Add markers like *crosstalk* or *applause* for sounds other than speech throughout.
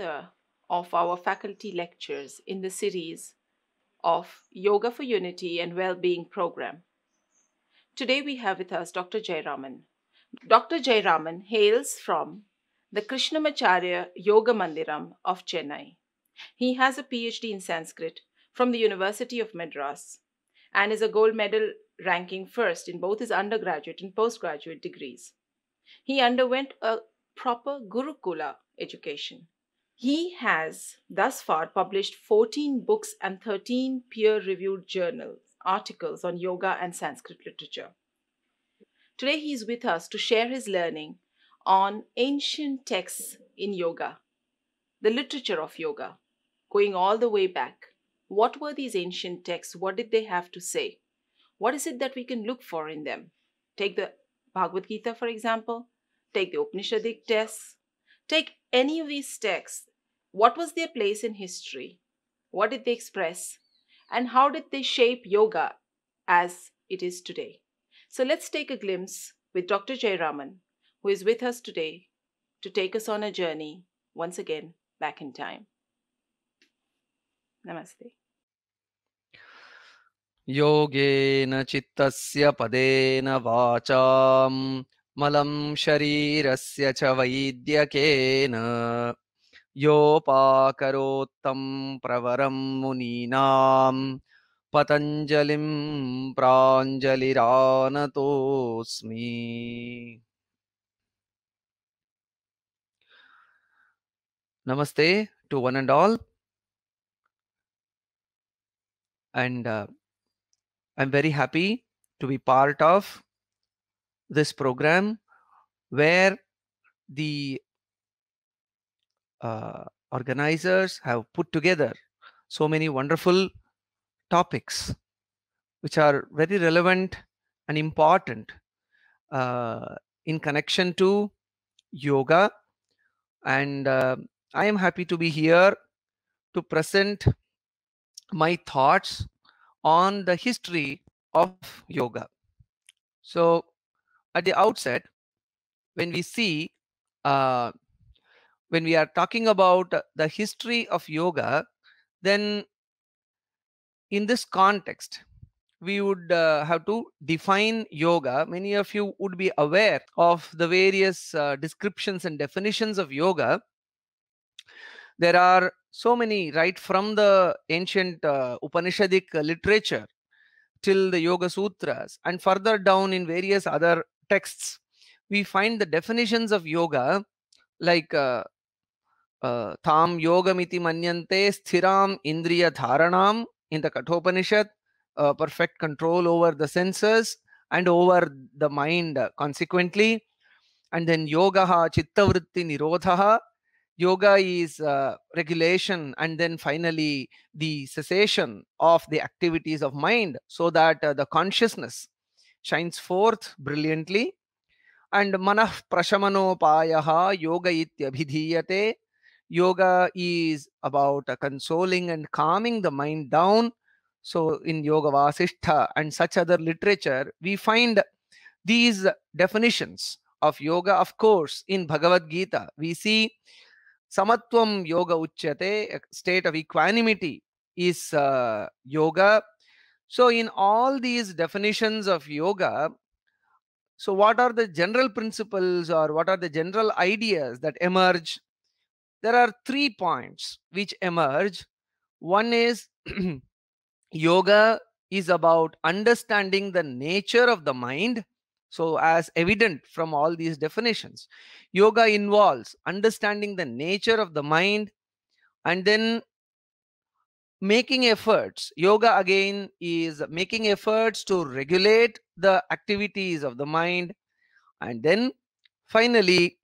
another of our faculty lectures in the series of Yoga for Unity and Well-Being program. Today we have with us Dr. Jayaraman. Dr. Jayaraman hails from the Krishnamacharya Yoga Mandiram of Chennai. He has a PhD in Sanskrit from the University of Madras and is a gold medal ranking first in both his undergraduate and postgraduate degrees. He underwent a proper Gurukula education he has thus far published 14 books and 13 peer-reviewed journal articles on yoga and Sanskrit literature. Today he is with us to share his learning on ancient texts in yoga, the literature of yoga, going all the way back. What were these ancient texts? What did they have to say? What is it that we can look for in them? Take the Bhagavad Gita, for example, take the Upanishadic texts, take any of these texts what was their place in history? What did they express? And how did they shape yoga as it is today? So let's take a glimpse with Dr. Jayaraman, who is with us today to take us on a journey once again back in time. Namaste. योगेन चित्तस्य पदेन वाचां मलं शरीरस्य च वैद्यकेन योपाकरोत्तं प्रवरं मुनीनां पतञ्जलिं प्राञ्जलिरानतोऽस्मि Namaste to one and all. And uh, I'm very happy to be part of this program where the uh, organizers have put together so many wonderful topics which are very relevant and important uh, in connection to yoga and uh, i am happy to be here to present my thoughts on the history of yoga so at the outset when we see uh, when we are talking about the history of yoga, then in this context, we would uh, have to define yoga. Many of you would be aware of the various uh, descriptions and definitions of yoga. There are so many, right from the ancient uh, Upanishadic literature till the Yoga Sutras and further down in various other texts, we find the definitions of yoga like uh, yoga miti manyan te स्थिराम indriya tharanam in the Kathopanishad, perfect control over the senses and over the mind consequently. And then yoga, ha chittavritti nirodhaha. Yoga is uh, regulation and then finally the cessation of the activities of mind so that uh, the consciousness shines forth brilliantly. And manah prashamanopayaha yoga iti ityabhidhiyate yoga is about uh, consoling and calming the mind down so in yoga vasishtha and such other literature we find these definitions of yoga of course in bhagavad gita we see samatvam yoga uchyate a state of equanimity is uh, yoga so in all these definitions of yoga so what are the general principles or what are the general ideas that emerge there are three points which emerge. One is *clears throat* yoga is about understanding the nature of the mind. So, as evident from all these definitions, yoga involves understanding the nature of the mind and then making efforts. Yoga again is making efforts to regulate the activities of the mind. And then finally,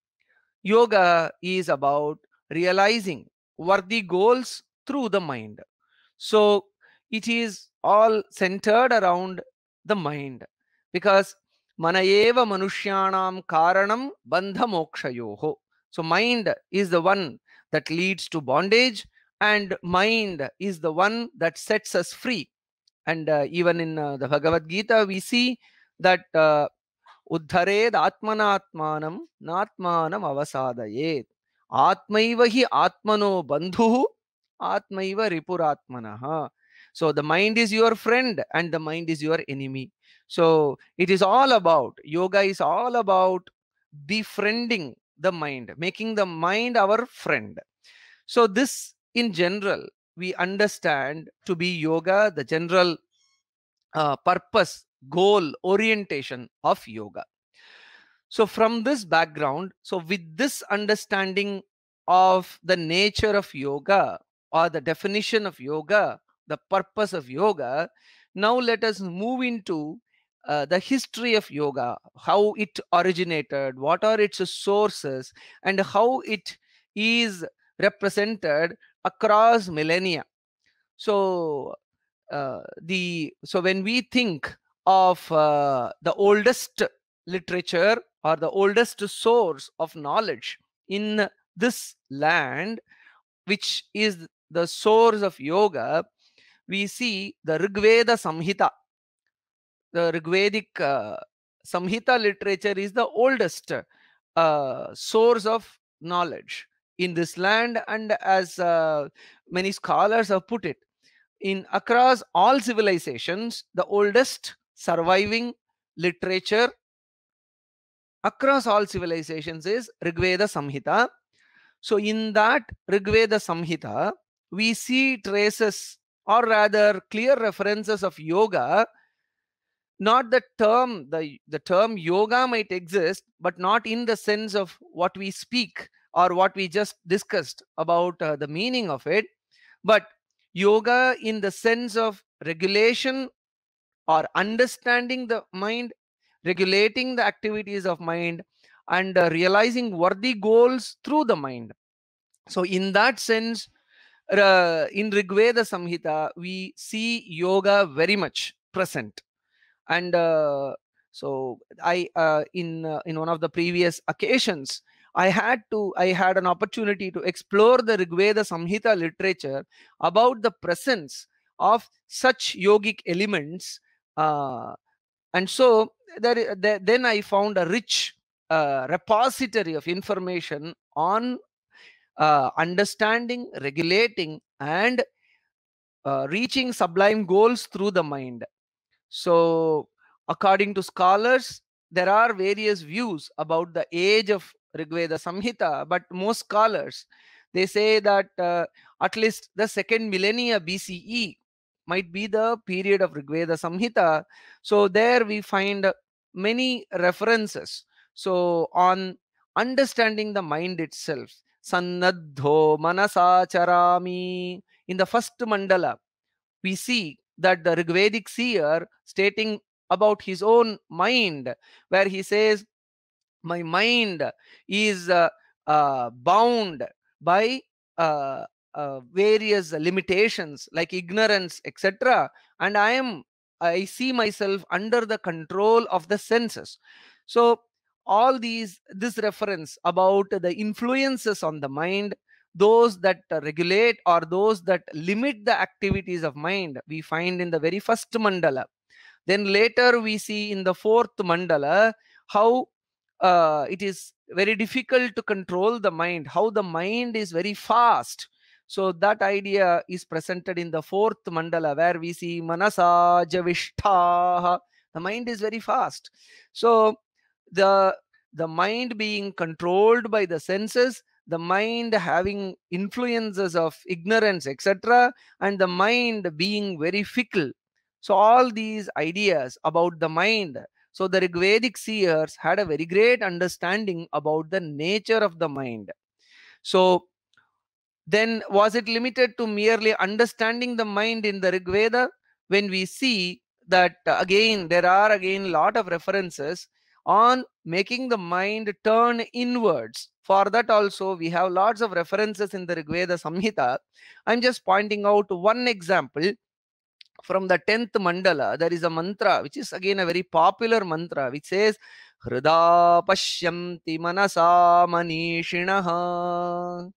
yoga is about realizing worthy goals through the mind. So it is all centered around the mind because Manayeva Manushyanam Karanam Bandha Mokshayoho. So mind is the one that leads to bondage and mind is the one that sets us free. And uh, even in uh, the Bhagavad Gita, we see that uh, Uddhared Atmanatmanam Natmanam Avasadayet. Atmaiva hi Atmano Bandhu, Atmaiva Ripuratmanaha. So the mind is your friend and the mind is your enemy. So it is all about, yoga is all about befriending the mind, making the mind our friend. So this in general, we understand to be yoga, the general uh, purpose, goal, orientation of yoga. So, from this background, so with this understanding of the nature of yoga or the definition of yoga, the purpose of yoga, now let us move into uh, the history of yoga, how it originated, what are its sources, and how it is represented across millennia. So, uh, the so when we think of uh, the oldest literature or the oldest source of knowledge in this land, which is the source of yoga, we see the Rigveda Samhita. The Rigvedic uh, Samhita literature is the oldest uh, source of knowledge in this land, and as uh, many scholars have put it, in across all civilizations, the oldest surviving literature across all civilizations is Rigveda Samhita. So in that Rigveda Samhita, we see traces or rather clear references of yoga not the term the, the term yoga might exist but not in the sense of what we speak or what we just discussed about uh, the meaning of it but yoga in the sense of regulation or understanding the mind regulating the activities of mind and uh, realizing worthy goals through the mind so in that sense uh, in rigveda samhita we see yoga very much present and uh, so i uh, in uh, in one of the previous occasions I had to, I had an opportunity to explore the Rigveda Samhita literature about the presence of such yogic elements. Uh, and so there, there then i found a rich uh, repository of information on uh, understanding regulating and uh, reaching sublime goals through the mind so according to scholars there are various views about the age of rigveda samhita but most scholars they say that uh, at least the second millennia bce might be the period of rigveda samhita so there we find many references. So on understanding the mind itself, Sannadho Manasacharami, in the first mandala, we see that the Rigvedic seer stating about his own mind, where he says, My mind is uh, uh, bound by uh, uh various limitations like ignorance, etc., and I am I see myself under the control of the senses. So all these this reference about the influences on the mind those that regulate or those that limit the activities of mind we find in the very first mandala then later we see in the fourth mandala how uh, it is very difficult to control the mind how the mind is very fast so that idea is presented in the fourth mandala where we see manasa javishtaha. The mind is very fast. So the the mind being controlled by the senses, the mind having influences of ignorance, etc., and the mind being very fickle. So all these ideas about the mind. So the Rigvedic seers had a very great understanding about the nature of the mind. So then was it limited to merely understanding the mind in the Rig Veda? When we see that uh, again, there are again a lot of references on making the mind turn inwards. For that also, we have lots of references in the Rig Veda Samhita. I'm just pointing out one example from the 10th mandala. There is a mantra, which is again a very popular mantra, which says, Hrida Pashyanti Manasa Manishinaha.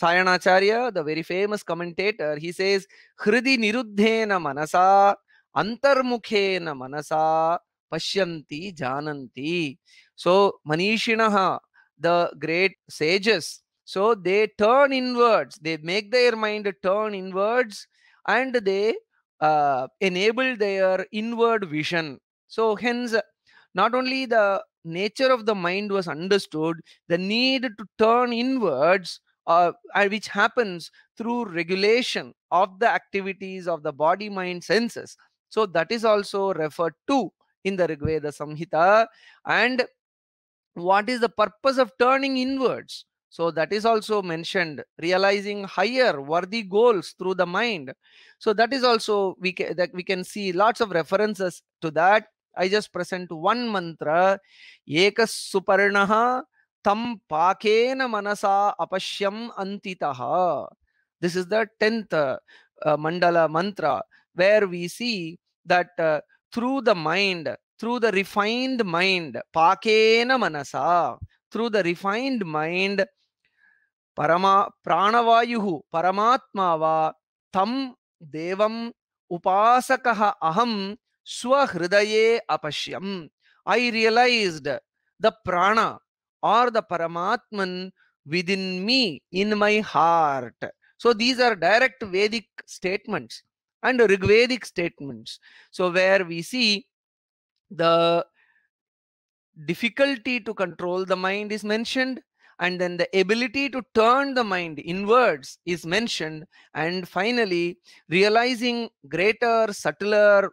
Sayanacharya, the very famous commentator, he says, Hridi niruddhena manasa, antarmukhena manasa, pashyanti jananti. So, Manishinaha, the great sages, so they turn inwards, they make their mind turn inwards and they uh, enable their inward vision. So, hence, not only the nature of the mind was understood, the need to turn inwards uh, which happens through regulation of the activities of the body mind senses so that is also referred to in the rigveda samhita and what is the purpose of turning inwards so that is also mentioned realizing higher worthy goals through the mind so that is also we can that we can see lots of references to that i just present one mantra ekas suparnaha tam pakena manasa apashyam antitaha. This is the 10th mandala mantra where we see that through the mind, through the refined mind, pakena manasa, through the refined mind, parama paramatma va, tam devam upasakah aham swahridaye apashyam. I realized the prana, or the Paramatman within me, in my heart. So these are direct Vedic statements and Rigvedic statements. So where we see the difficulty to control the mind is mentioned and then the ability to turn the mind inwards is mentioned and finally realizing greater subtler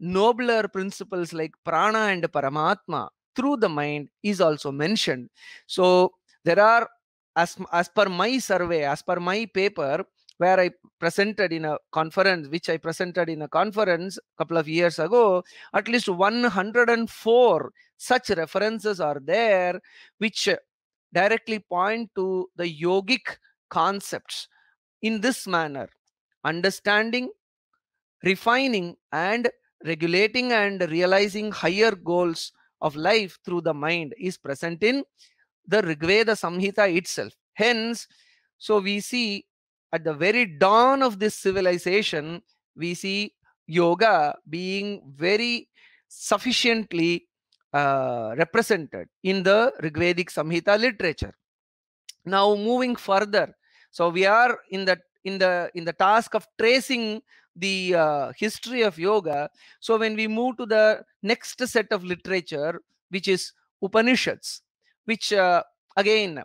nobler principles like prana and paramatma through the mind is also mentioned. So there are, as, as per my survey, as per my paper, where I presented in a conference, which I presented in a conference a couple of years ago, at least 104 such references are there, which directly point to the yogic concepts in this manner understanding, refining, and regulating and realizing higher goals of life through the mind is present in the Rigveda Samhita itself. Hence, so we see at the very dawn of this civilization, we see yoga being very sufficiently uh, represented in the Rigvedic Samhita literature. Now moving further, so we are in the in the in the task of tracing the uh, history of yoga. So when we move to the next set of literature, which is Upanishads, which uh, again,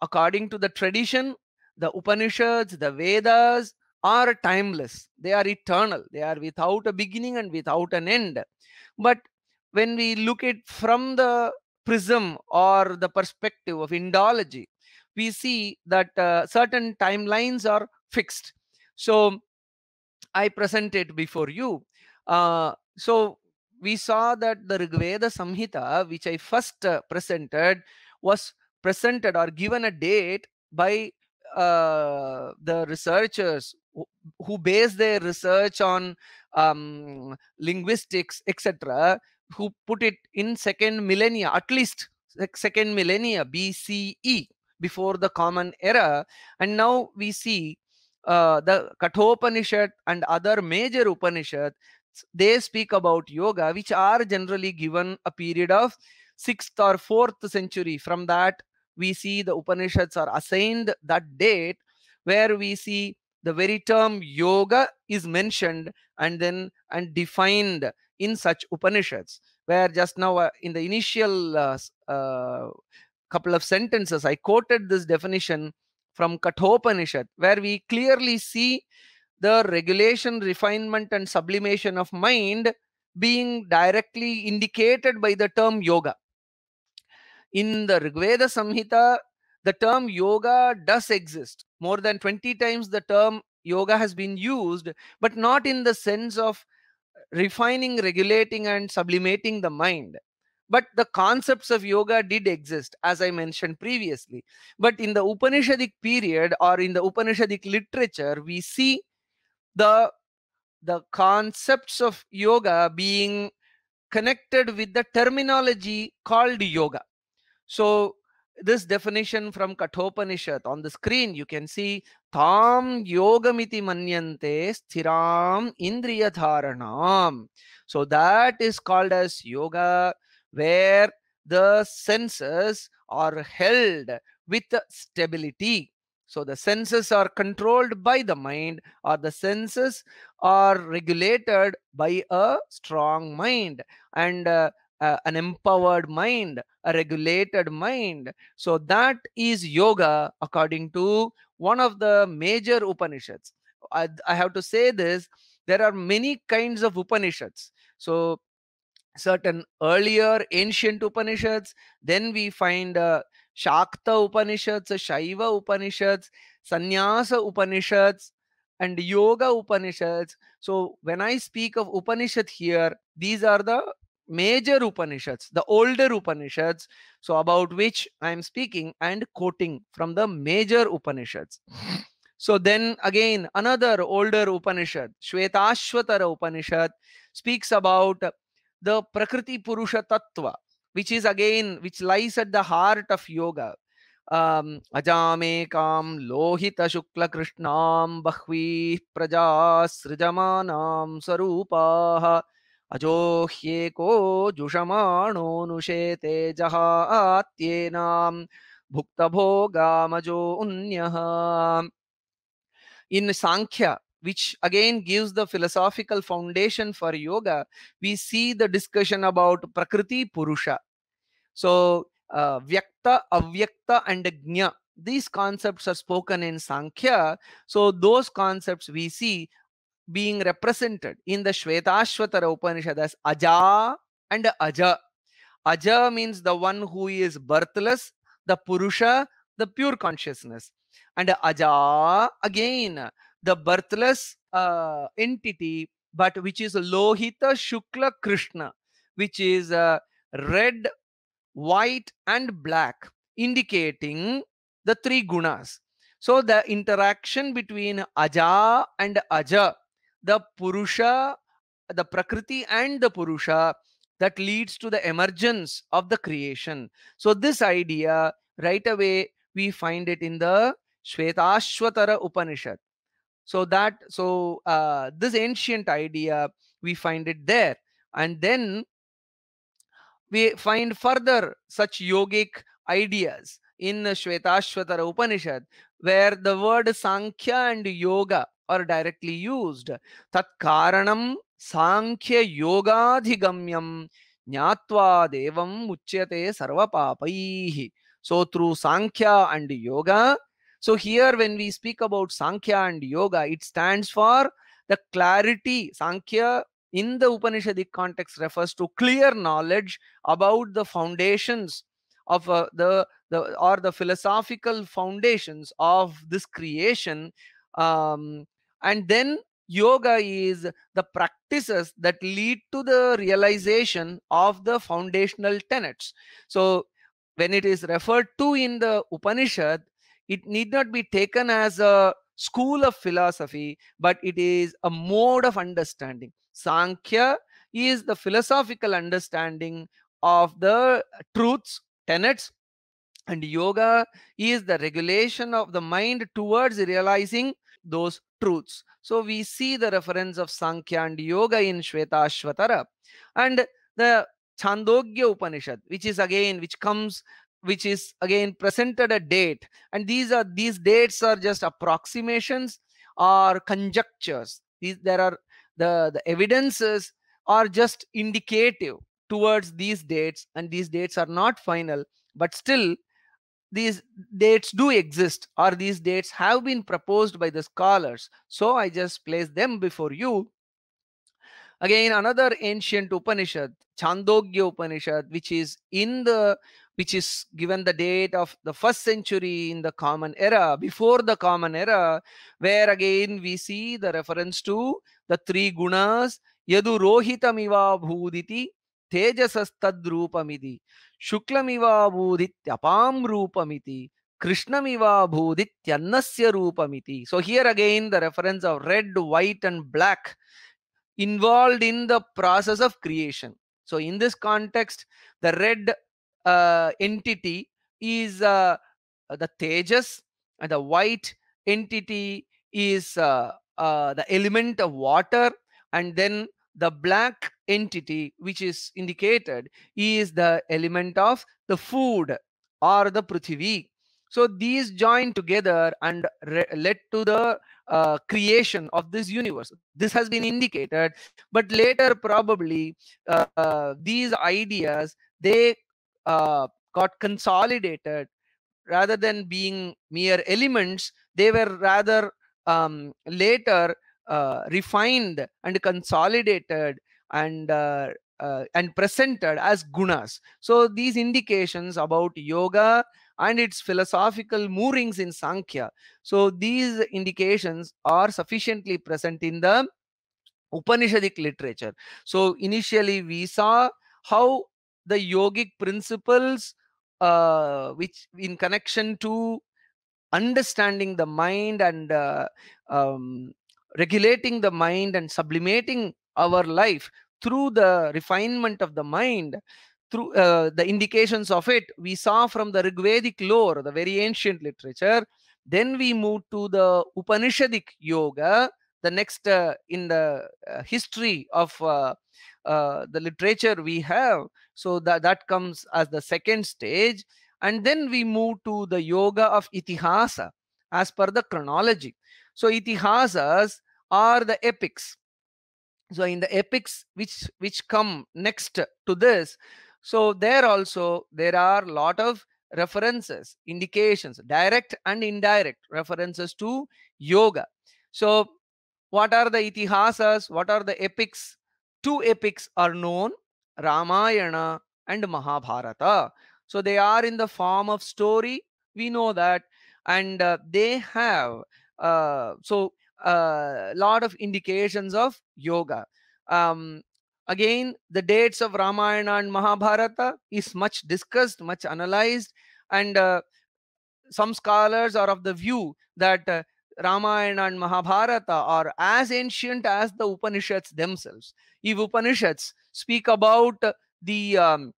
according to the tradition, the Upanishads, the Vedas are timeless. They are eternal. They are without a beginning and without an end. But when we look at from the prism or the perspective of Indology, we see that uh, certain timelines are fixed. So I present it before you. Uh, so we saw that the Rigveda Samhita, which I first uh, presented, was presented or given a date by uh, the researchers who, who base their research on um, linguistics, etc., who put it in second millennia, at least second millennia BCE, before the common era. And now we see uh, the Kathopanishad and other major Upanishads, they speak about yoga, which are generally given a period of 6th or 4th century. From that, we see the Upanishads are assigned that date where we see the very term yoga is mentioned and then and defined in such Upanishads, where just now uh, in the initial uh, uh couple of sentences, I quoted this definition from Kathopanishad, where we clearly see the regulation, refinement, and sublimation of mind being directly indicated by the term yoga. In the Rigveda Samhita, the term yoga does exist. More than 20 times the term yoga has been used, but not in the sense of refining, regulating, and sublimating the mind but the concepts of yoga did exist as i mentioned previously but in the upanishadic period or in the upanishadic literature we see the the concepts of yoga being connected with the terminology called yoga so this definition from Kathopanishad on the screen, you can see Tam Yogamiti Manyante Sthiram Indriyadharanam. So that is called as yoga where the senses are held with stability. So the senses are controlled by the mind or the senses are regulated by a strong mind and uh, uh, an empowered mind, a regulated mind. So that is yoga according to one of the major Upanishads. I, I have to say this, there are many kinds of Upanishads. So certain earlier ancient Upanishads. Then we find uh, Shakta Upanishads, Shaiva Upanishads, Sannyasa Upanishads, and Yoga Upanishads. So when I speak of Upanishad here, these are the major Upanishads, the older Upanishads, so about which I am speaking and quoting from the major Upanishads. So then again, another older Upanishad, Shvetashvatara Upanishad, speaks about the Prakriti Purusha Tattva, which is again, which lies at the heart of yoga. Um, अजामेकां लोहितशुक्लकृष्णां बह्वीः प्रजा सृजमानां स्वरूपाः अजोह्येको जुषमाणोऽनुशेते जहात्येनां भुक्तभोगामजोऽन्यः In Sankhya, which again gives the philosophical foundation for yoga, we see the discussion about Prakriti Purusha. So, uh, Vyakta, Avyakta, and Gnya, these concepts are spoken in Sankhya. So, those concepts we see being represented in the Shvetashvatara Upanishad as Aja and Aja. Aja means the one who is birthless, the Purusha, the pure consciousness. And Aja, again, the birthless uh, entity, but which is Lohita Shukla Krishna, which is uh, red, white, and black, indicating the three gunas. So the interaction between Aja and Aja, the Purusha, the Prakriti, and the Purusha that leads to the emergence of the creation. So this idea right away we find it in the Shvetashvatara Upanishad so that so uh, this ancient idea we find it there and then we find further such yogic ideas in Shvetashvatara Upanishad, where the word Sankhya and Yoga are directly used. Tat karanam Sankhya Yogadhigamyam Nyatva Devam Uchyate Sarvapapaihi. So through Sankhya and Yoga, so here, when we speak about Sankhya and Yoga, it stands for the clarity. Sankhya in the Upanishadic context refers to clear knowledge about the foundations of uh, the, the or the philosophical foundations of this creation. Um, and then yoga is the practices that lead to the realization of the foundational tenets. So when it is referred to in the Upanishad, it need not be taken as a school of philosophy, but it is a mode of understanding. Sankhya is the philosophical understanding of the truths, tenets, and yoga is the regulation of the mind towards realizing those truths. So we see the reference of Sankhya and yoga in Shvetashvatara. And the Chandogya Upanishad, which is again, which comes which is again presented a date and these are these dates are just approximations or conjectures these there are the the evidences are just indicative towards these dates and these dates are not final but still these dates do exist or these dates have been proposed by the scholars so i just place them before you again another ancient upanishad chandogya upanishad which is in the which is given the date of the first century in the common era before the common era where again we see the reference to the three gunas yadu rohitamiva bhuditi tejasastadrupamiti shuklamiva bhuditapam rupamiti krishnamiva bhuditannasya rupamiti so here again the reference of red white and black involved in the process of creation so in this context the red uh, entity is uh, the tejas and the white entity is uh, uh, the element of water and then the black entity which is indicated is the element of the food or the prithivi. so these join together and led to the uh, creation of this universe this has been indicated but later probably uh, uh, these ideas they uh, got consolidated rather than being mere elements they were rather um, later uh, refined and consolidated and uh, uh, and presented as gunas so these indications about yoga and its philosophical moorings in sankhya so these indications are sufficiently present in the upanishadic literature so initially we saw how the yogic principles uh, which in connection to understanding the mind and uh, um, regulating the mind and sublimating our life through the refinement of the mind through uh, the indications of it we saw from the rigvedic lore the very ancient literature then we moved to the upanishadic yoga the next uh, in the uh, history of uh, uh the literature we have so that that comes as the second stage and then we move to the yoga of itihasa as per the chronology so itihasas are the epics so in the epics which which come next to this so there also there are lot of references indications direct and indirect references to yoga so what are the itihasas? What are the epics? Two epics are known, Ramayana and Mahabharata. So they are in the form of story. We know that. And uh, they have, uh, so a uh, lot of indications of yoga. Um, again, the dates of Ramayana and Mahabharata is much discussed, much analyzed. And uh, some scholars are of the view that uh, Ramayana and Mahabharata are as ancient as the Upanishads themselves. If Upanishads speak about the um,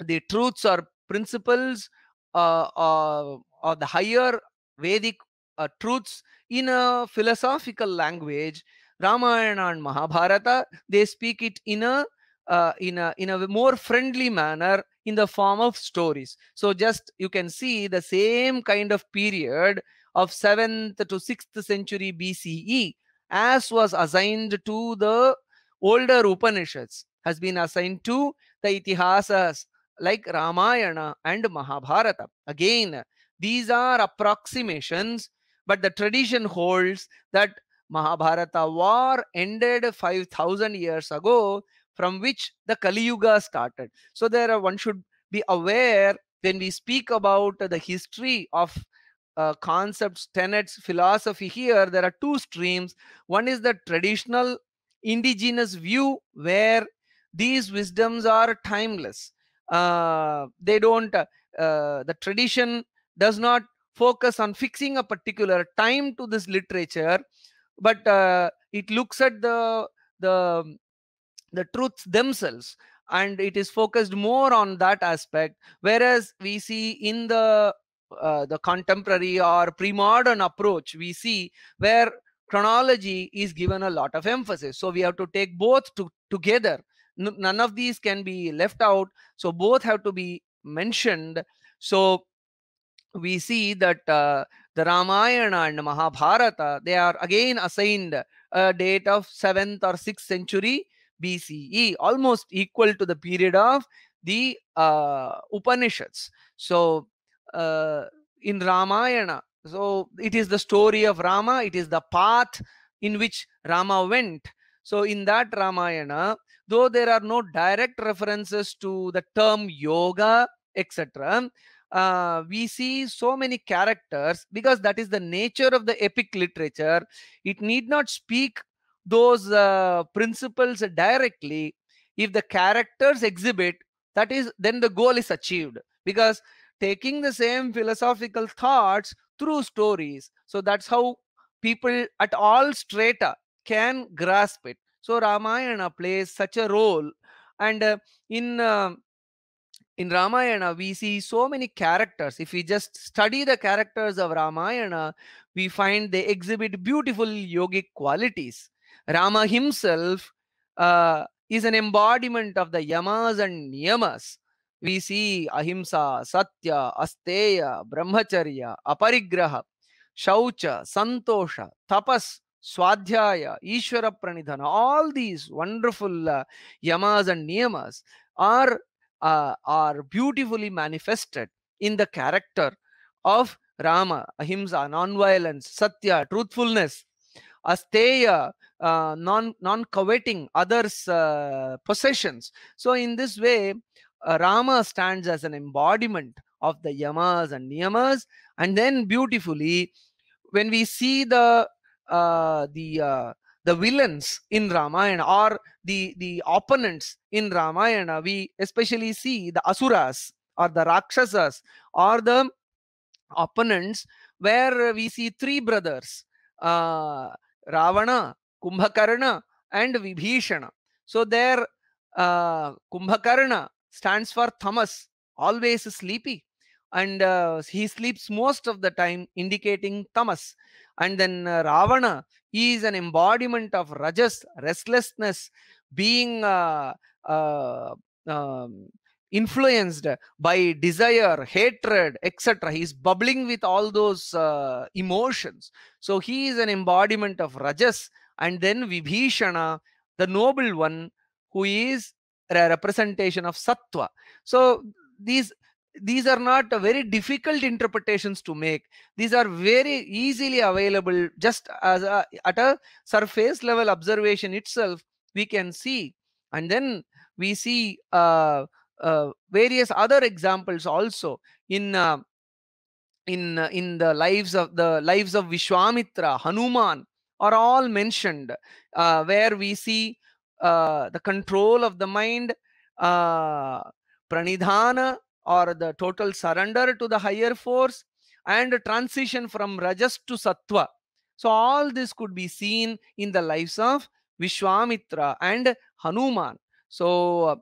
the truths or principles uh, uh, or the higher Vedic uh, truths in a philosophical language, Ramayana and Mahabharata, they speak it in a uh, in a in a more friendly manner in the form of stories so just you can see the same kind of period of 7th to 6th century BCE, as was assigned to the older Upanishads, has been assigned to the Itihasas like Ramayana and Mahabharata. Again, these are approximations, but the tradition holds that Mahabharata war ended 5000 years ago, from which the Kali Yuga started. So, there one should be aware when we speak about the history of uh, concepts, tenets, philosophy here, there are two streams. One is the traditional indigenous view where these wisdoms are timeless. Uh, they don't, uh, uh the tradition does not focus on fixing a particular time to this literature, but uh, it looks at the, the, the truths themselves and it is focused more on that aspect whereas we see in the uh, the contemporary or pre-modern approach we see where chronology is given a lot of emphasis so we have to take both to, together N none of these can be left out so both have to be mentioned so we see that uh, the ramayana and mahabharata they are again assigned a date of 7th or 6th century bce almost equal to the period of the uh, upanishads so uh, in Ramayana. So it is the story of Rama. It is the path in which Rama went. So in that Ramayana, though there are no direct references to the term yoga, etc., uh, we see so many characters because that is the nature of the epic literature. It need not speak those uh, principles directly. If the characters exhibit, that is, then the goal is achieved because taking the same philosophical thoughts through stories. So that's how people at all strata can grasp it. So Ramayana plays such a role. And uh, in uh, in Ramayana, we see so many characters. If we just study the characters of Ramayana, we find they exhibit beautiful yogic qualities. Rama himself uh, is an embodiment of the yamas and niyamas we see ahimsa, satya, asteya, brahmacharya, aparigraha, shaucha, santosha, tapas, swadhyaya, ishvara pranidhana. All these wonderful uh, yamas and niyamas are uh, are beautifully manifested in the character of Rama, ahimsa, non-violence, satya, truthfulness, asteya, uh, non coveting others' possessions. So in this way, uh, Rama stands as an embodiment of the yamas and niyamas. And then beautifully, when we see the uh, the uh, the villains in Ramayana or the the opponents in Ramayana, we especially see the asuras or the rakshasas or the opponents where we see three brothers uh, Ravana, Kumbhakarna, and Vibhishana. So there, uh, Kumbhakarna stands for Thomas, always sleepy. And uh, he sleeps most of the time, indicating Thomas. And then uh, Ravana is an embodiment of Rajas, restlessness, being uh, uh um, influenced by desire, hatred, etc. He's bubbling with all those uh, emotions. So he is an embodiment of Rajas. And then Vibhishana, the noble one, who is representation of sattva so these these are not very difficult interpretations to make these are very easily available just as a, at a surface level observation itself we can see and then we see uh, uh, various other examples also in uh, in in the lives of the lives of vishwamitra hanuman are all mentioned uh, where we see uh, the control of the mind, uh, pranidhana or the total surrender to the higher force, and transition from rajas to sattva. So all this could be seen in the lives of Vishwamitra and Hanuman. So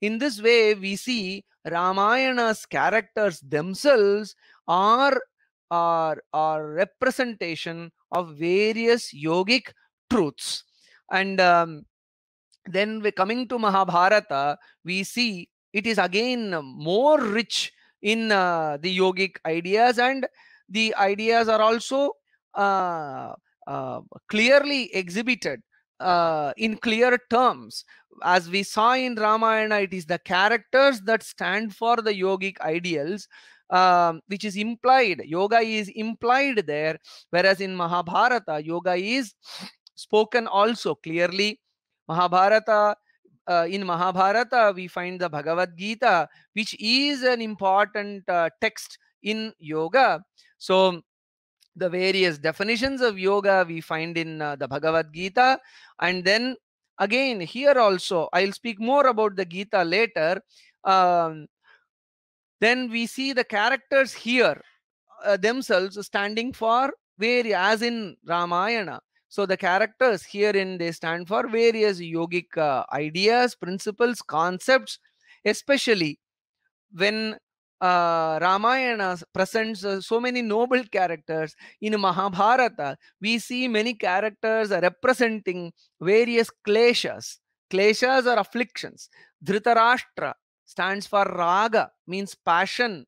in this way, we see Ramayana's characters themselves are are are representation of various yogic truths and um, then we coming to Mahabharata, we see it is again more rich in uh, the yogic ideas, and the ideas are also uh, uh, clearly exhibited uh, in clear terms. As we saw in Ramayana, it is the characters that stand for the yogic ideals. Um, which is implied yoga is implied there whereas in mahabharata yoga is spoken also clearly Mahabharata, uh, in Mahabharata, we find the Bhagavad Gita, which is an important uh, text in yoga. So, the various definitions of yoga we find in uh, the Bhagavad Gita. And then again, here also, I'll speak more about the Gita later. Um, then we see the characters here themselves standing for various, as in Ramayana, so the characters herein they stand for various yogic uh, ideas, principles, concepts, especially when uh, Ramayana uh, presents uh, so many noble characters. In Mahabharata, we see many characters representing various kleshas. Kleshas are afflictions. Dhritarashtra stands for raga, means passion,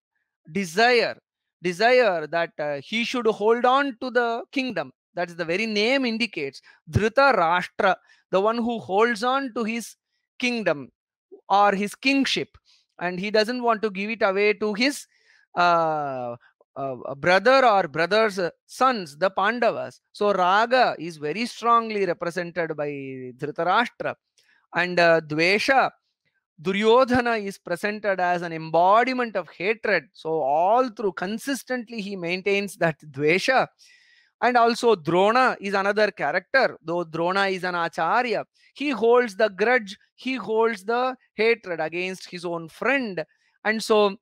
desire, desire that uh, he should hold on to the kingdom that's the very name indicates. Dhrita Rashtra, the one who holds on to his kingdom or his kingship. And he doesn't want to give it away to his uh, uh, uh brother or brother's uh, sons, the Pandavas. So Raga is very strongly represented by Dhritarashtra. And uh, Dvesha, Duryodhana is presented as an embodiment of hatred. So all through consistently he maintains that Dvesha and also Drona is another character, though Drona is an Acharya. He holds the grudge, he holds the hatred against his own friend. And so,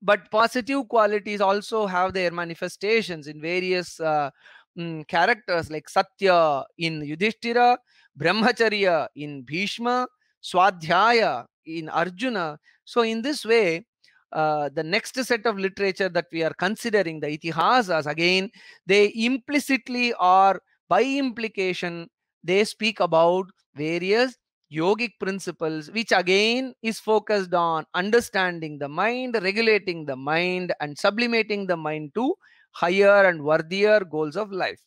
but positive qualities also have their manifestations in various uh, mm, characters like Satya in Yudhishthira, Brahmacharya in Bhishma, Swadhyaya in Arjuna. So, in this way, uh, the next set of literature that we are considering, the itihasas, again, they implicitly or by implication, they speak about various yogic principles, which again is focused on understanding the mind, regulating the mind, and sublimating the mind to higher and worthier goals of life.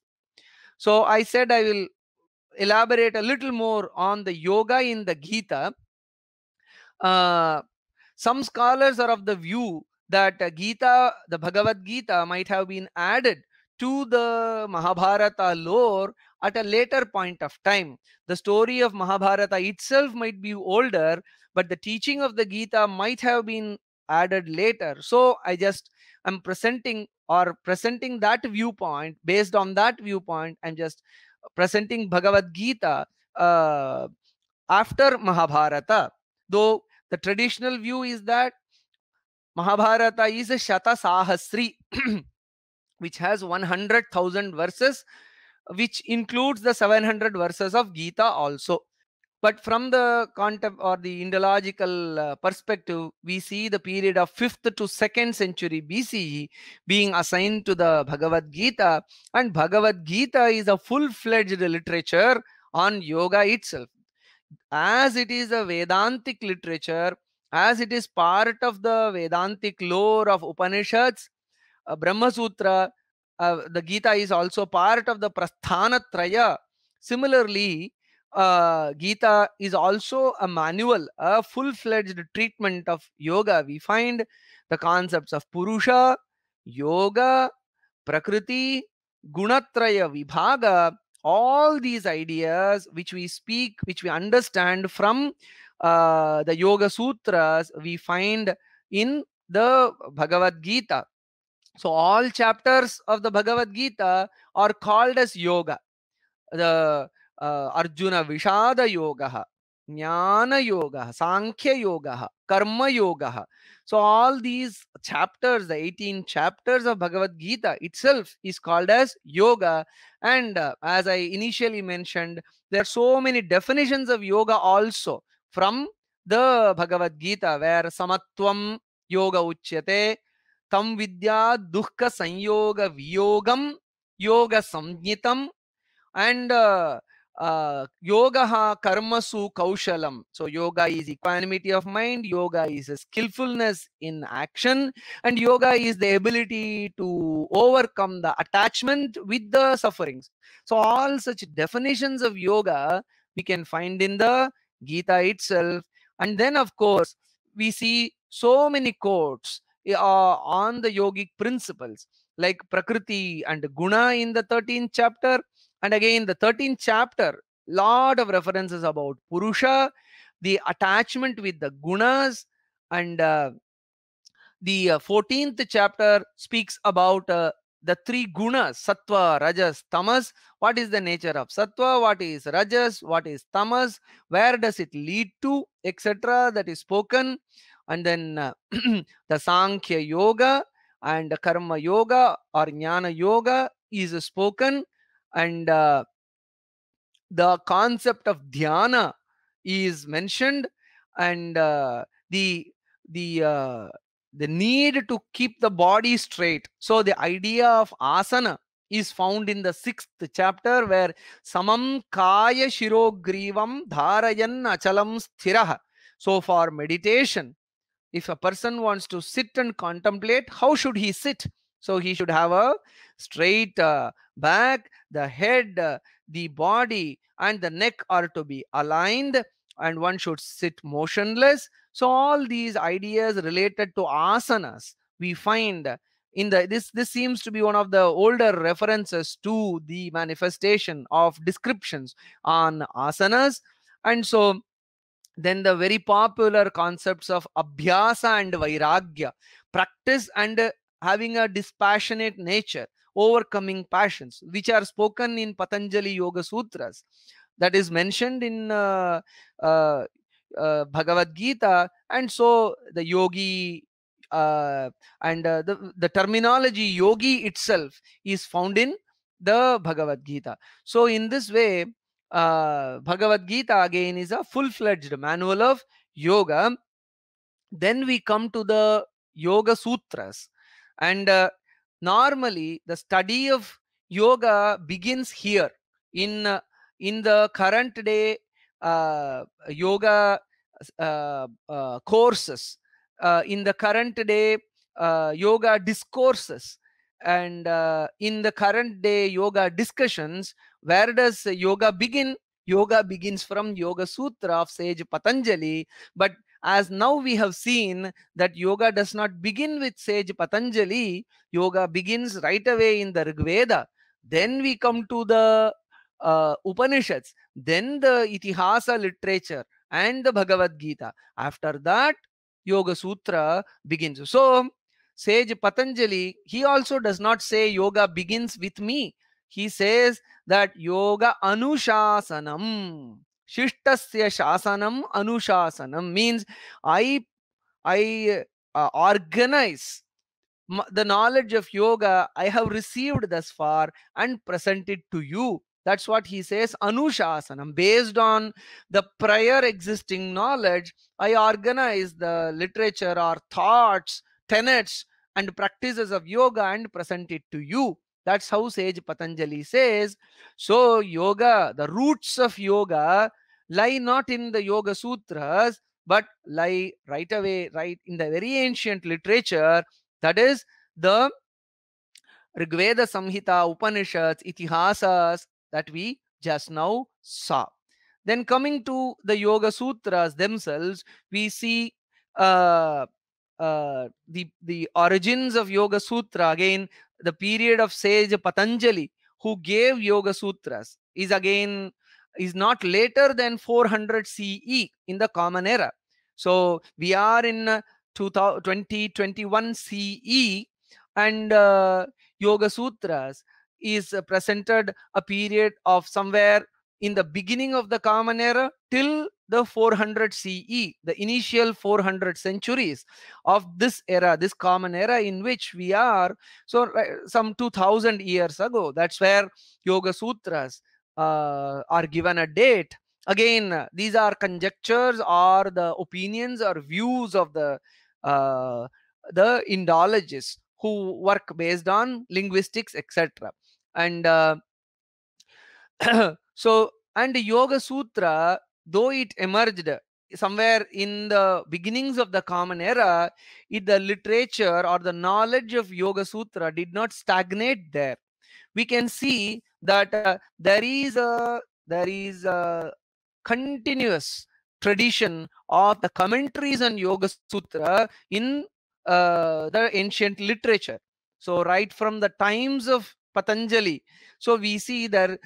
So I said I will elaborate a little more on the yoga in the Gita. Uh, some scholars are of the view that Gita, the Bhagavad Gita, might have been added to the Mahabharata lore at a later point of time. The story of Mahabharata itself might be older, but the teaching of the Gita might have been added later. So I just am presenting or presenting that viewpoint based on that viewpoint. I'm just presenting Bhagavad Gita uh, after Mahabharata, though the traditional view is that Mahabharata is a Shata Sahasri, *clears throat* which has 100,000 verses, which includes the 700 verses of Gita also. But from the concept or the Indological uh, perspective, we see the period of 5th to 2nd century BCE being assigned to the Bhagavad Gita. And Bhagavad Gita is a full fledged literature on yoga itself as it is a Vedantic literature, as it is part of the Vedantic lore of Upanishads, uh, Brahma Sutra, uh, the Gita is also part of the Prasthanatraya. Similarly, uh, Gita is also a manual, a full-fledged treatment of yoga. We find the concepts of Purusha, Yoga, Prakriti, Gunatraya, Vibhaga, all these ideas which we speak which we understand from uh, the yoga sutras we find in the bhagavad gita so all chapters of the bhagavad gita are called as yoga the uh, arjuna vishada yoga ज्ञान योग सांख्य yoga karma yoga so all these chapters the chapters of Bhagavad Gita itself is called as yoga and as I initially mentioned there so many definitions of yoga also from the Bhagavad Gita where समत्वम योग उच्यते तम विद्या दुख संयोग वियोगम योग संज्ञितम and ha yoga karmasu kaushalam. So yoga is equanimity of mind. Yoga is a skillfulness in action. And yoga is the ability to overcome the attachment with the sufferings. So all such definitions of yoga we can find in the Gita itself. And then of course, we see so many quotes Eh, uh, on the yogic principles like prakriti and guna in the 13th chapter and again the 13th chapter lot of references about purusha the attachment with the gunas and uh, the 14th uh, chapter speaks about uh, the three gunas sattva rajas tamas what is the nature of sattva what is rajas what is tamas where does it lead to etc that is spoken and then uh, *clears throat* the Sankhya Yoga and Karma Yoga or Jnana Yoga is spoken, and uh, the concept of Dhyana is mentioned, and uh, the the the need to keep the body straight. So the idea of asana is found in the sixth chapter where samam kaya shiro grivam dharayan achalam sthiraha. So for meditation, if a person wants to sit and contemplate, how should he sit? So he should have a straight uh, back, the head, uh, the body, and the neck are to be aligned, and one should sit motionless. So all these ideas related to asanas we find in the this this seems to be one of the older references to the manifestation of descriptions on asanas and so then the very popular concepts of abhyasa and vairagya, practice and having a dispassionate nature, overcoming passions, which are spoken in Patanjali Yoga Sutras, that is mentioned in uh, uh, uh, Bhagavad Gita, and so the yogi uh, and uh, the, the terminology yogi itself is found in the Bhagavad Gita. So in this way, uh, Bhagavad Gita again is a full fledged manual of yoga. Then we come to the Yoga Sutras. And uh, normally, the study of yoga begins here in, uh, in the current day uh, yoga uh, uh, courses, uh, in the current day yoga discourses, and in the current day yoga discussions where does yoga begin? Yoga begins from Yoga Sutra of sage Patanjali. But as now we have seen that yoga does not begin with sage Patanjali. Yoga begins right away in the Rigveda. Then we come to the uh, Upanishads, then the Itihasa literature and the Bhagavad Gita. After that, Yoga Sutra begins. So, Sage Patanjali, he also does not say yoga begins with me he says that yoga anushasanam shishtasya shasanam anushasanam means i i uh, organize the knowledge of yoga i have received thus far and present it to you that's what he says anushasanam based on the prior existing knowledge i organize the literature or thoughts tenets and practices of yoga and present it to you that's how sage Patanjali says. So, yoga, the roots of yoga lie not in the Yoga Sutras, but lie right away, right in the very ancient literature. That is the Rigveda Samhita, Upanishads, Itihasas that we just now saw. Then coming to the Yoga Sutras themselves, we see uh, uh, the the origins of Yoga Sutra again the period of sage Patanjali, who gave Yoga Sutras, is again is not later than 400 CE in the Common Era. So we are in 2021 CE, and uh, Yoga Sutras is presented a period of somewhere in the beginning of the common era till the 400 CE, the initial 400 centuries of this era, this common era in which we are. So, some 2000 years ago, that's where Yoga Sutras uh, are given a date. Again, these are conjectures or the opinions or views of the uh, the Indologists who work based on linguistics, etc. And uh, so, and Yoga Sutra, though it emerged somewhere in the beginnings of the common era, it, the literature or the knowledge of Yoga Sutra did not stagnate there. We can see that uh, there is a there is a continuous tradition of the commentaries on Yoga Sutra in uh, the ancient literature. So right from the times of Patanjali. So we see that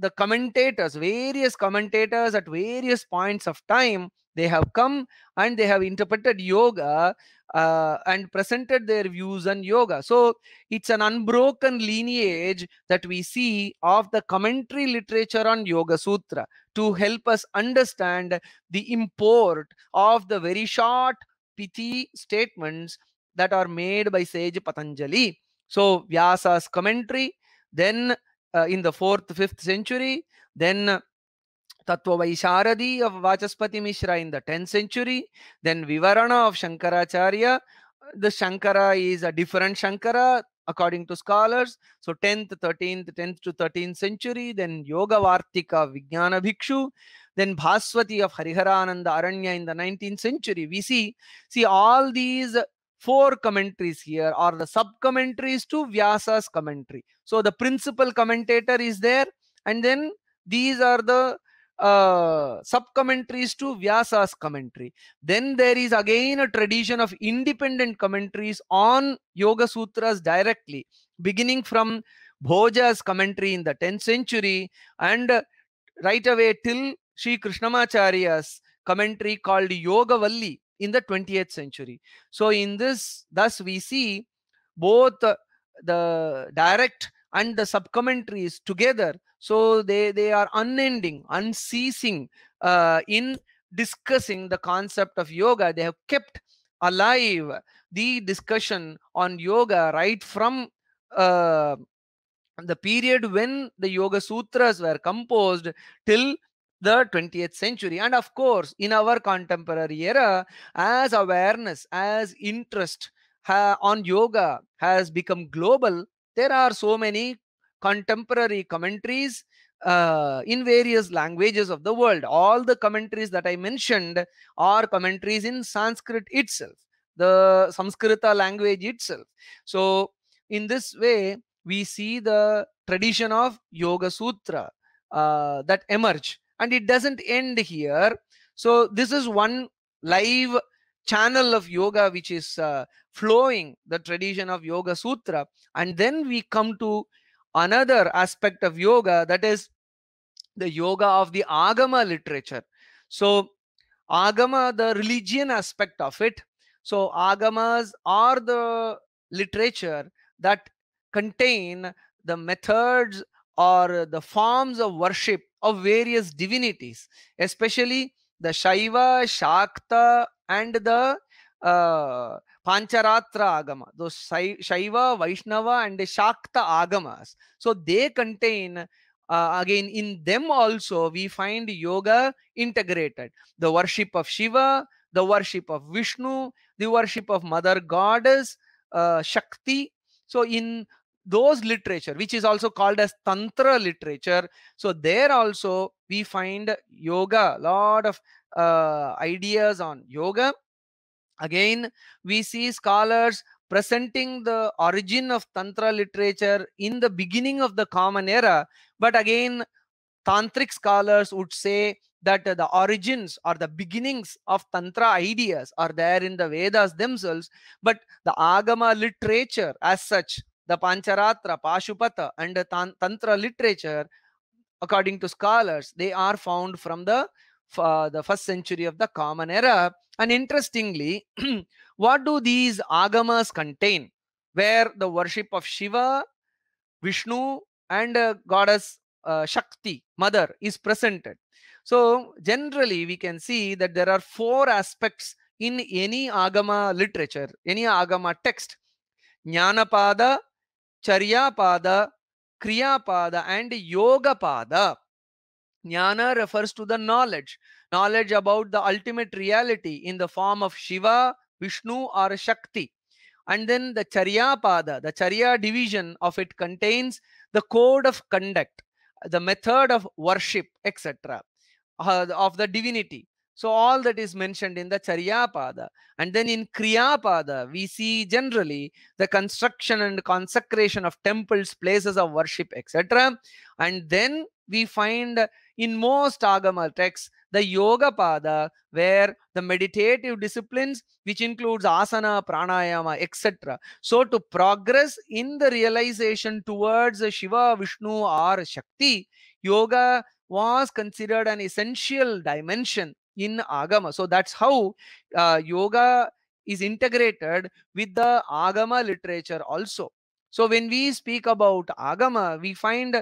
the commentators, various commentators at various points of time, they have come and they have interpreted yoga uh, and presented their views on yoga. So it's an unbroken lineage that we see of the commentary literature on Yoga Sutra to help us understand the import of the very short pithy statements that are made by sage Patanjali. So Vyasa's commentary, then uh, in the 4th, 5th century. Then Tattva Vaisharadi of Vachaspati Mishra in the 10th century. Then Vivarana of Shankaracharya. The Shankara is a different Shankara according to scholars. So 10th, 13th, 10th to 13th century. Then Yoga Vartika Vijnana Bhikshu. Then Bhaswati of Hariharananda Aranya in the 19th century. We see, see all these four commentaries here or the sub commentaries to Vyasa's commentary. So the principal commentator is there and then these are the uh, sub commentaries to Vyasa's commentary. Then there is again a tradition of independent commentaries on Yoga Sutras directly, beginning from Bhoja's commentary in the 10th century and right away till Sri Krishnamacharya's commentary called Yoga in the 20th century. So in this, thus we see both the direct and the subcommentaries together. So they, they are unending, unceasing uh, in discussing the concept of yoga. They have kept alive the discussion on yoga right from uh, the period when the Yoga Sutras were composed till the 20th century. And of course, in our contemporary era, as awareness, as interest on yoga has become global, there are so many contemporary commentaries uh, in various languages of the world. All the commentaries that I mentioned are commentaries in Sanskrit itself, the Samskrita language itself. So, in this way, we see the tradition of Yoga Sutra uh, that emerge and it doesn't end here so this is one live channel of yoga which is uh, flowing the tradition of yoga sutra and then we come to another aspect of yoga that is the yoga of the agama literature so agama the religion aspect of it so agamas are the literature that contain the methods or the forms of worship of various divinities, especially the Shaiva, Shakta, and the uh, Pancharatra Agama, those Shaiva, Vaishnava, and Shakta Agamas. So they contain, uh, again, in them also we find yoga integrated. The worship of Shiva, the worship of Vishnu, the worship of Mother Goddess, uh, Shakti. So in those literature, which is also called as Tantra literature. So there also we find yoga, a lot of uh, ideas on yoga. Again, we see scholars presenting the origin of Tantra literature in the beginning of the Common Era. But again, Tantric scholars would say that the origins or the beginnings of Tantra ideas are there in the Vedas themselves, but the Agama literature as such the Pancharatra, Pashupata, and Tantra literature, according to scholars, they are found from the, uh, the first century of the Common Era. And interestingly, *clears throat* what do these agamas contain? Where the worship of Shiva, Vishnu, and uh, goddess uh, Shakti, mother, is presented. So generally, we can see that there are four aspects in any agama literature, any agama text. Jnanapada, Charyapada, Kriyapada and Yogapada. Jnana refers to the knowledge, knowledge about the ultimate reality in the form of Shiva, Vishnu or Shakti. And then the Charyapada, the Charya division of it contains the code of conduct, the method of worship, etc. Uh, of the divinity so all that is mentioned in the Charyapada. And then in Kriyapada, we see generally the construction and consecration of temples, places of worship, etc. And then we find in most Agama texts the Yoga Pada, where the meditative disciplines, which includes asana, pranayama, etc. So to progress in the realization towards Shiva, Vishnu or Shakti, yoga was considered an essential dimension in agama so that's how uh, yoga is integrated with the agama literature also so when we speak about agama we find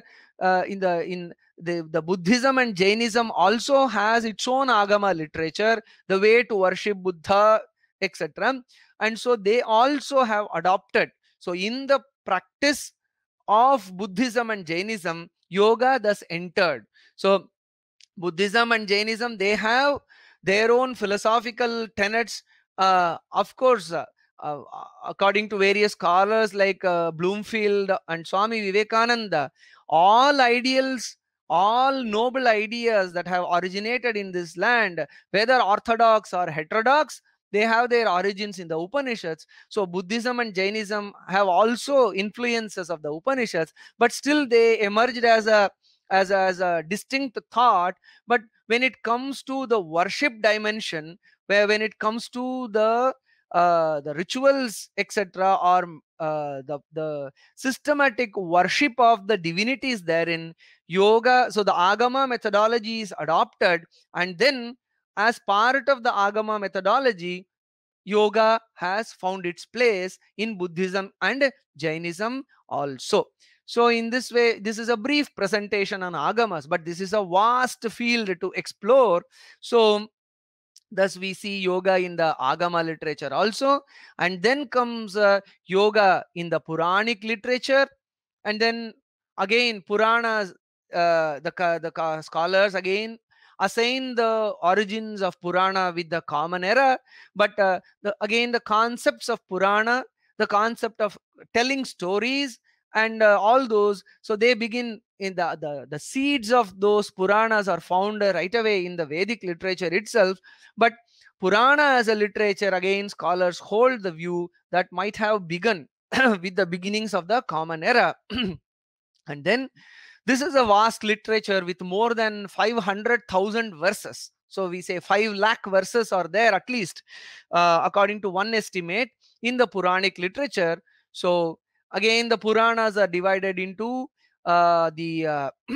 uh, in the in the, the buddhism and jainism also has its own agama literature the way to worship buddha etc and so they also have adopted so in the practice of buddhism and jainism yoga thus entered so Buddhism and Jainism, they have their own philosophical tenets. Uh, of course, uh, uh, according to various scholars like uh, Bloomfield and Swami Vivekananda, all ideals, all noble ideas that have originated in this land, whether orthodox or heterodox, they have their origins in the Upanishads. So Buddhism and Jainism have also influences of the Upanishads, but still they emerged as a as a, as a distinct thought but when it comes to the worship dimension where when it comes to the uh, the rituals etc or uh, the the systematic worship of the divinities therein yoga so the agama methodology is adopted and then as part of the agama methodology yoga has found its place in buddhism and jainism also so in this way, this is a brief presentation on agamas, but this is a vast field to explore. So thus we see yoga in the agama literature also and then comes uh, yoga in the puranic literature and then again puranas uh, the the scholars again assign the origins of purana with the common era but uh, the, again the concepts of purana the concept of telling stories and uh, all those so they begin in the, the the seeds of those puranas are found right away in the vedic literature itself but purana as a literature again scholars hold the view that might have begun *clears throat* with the beginnings of the common era *clears throat* and then this is a vast literature with more than 500000 verses so we say 5 lakh verses are there at least uh, according to one estimate in the puranic literature so Again, the Puranas are divided into uh, the uh, *clears throat*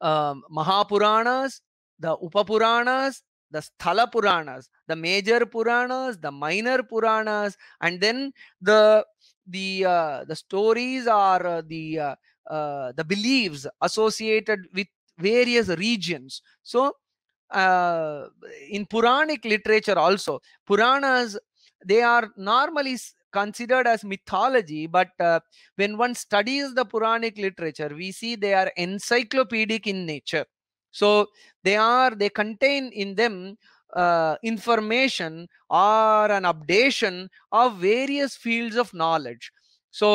um, Mahapuranas, the Upapuranas, the Sthala Puranas, the major Puranas, the minor Puranas, and then the the uh, the stories are uh, the uh, uh, the beliefs associated with various regions. So uh, in Puranic literature also, Puranas, they are normally considered as mythology, but uh, when one studies the Puranic literature, we see they are encyclopedic in nature. So they are, they contain in them uh, information or an updation of various fields of knowledge. So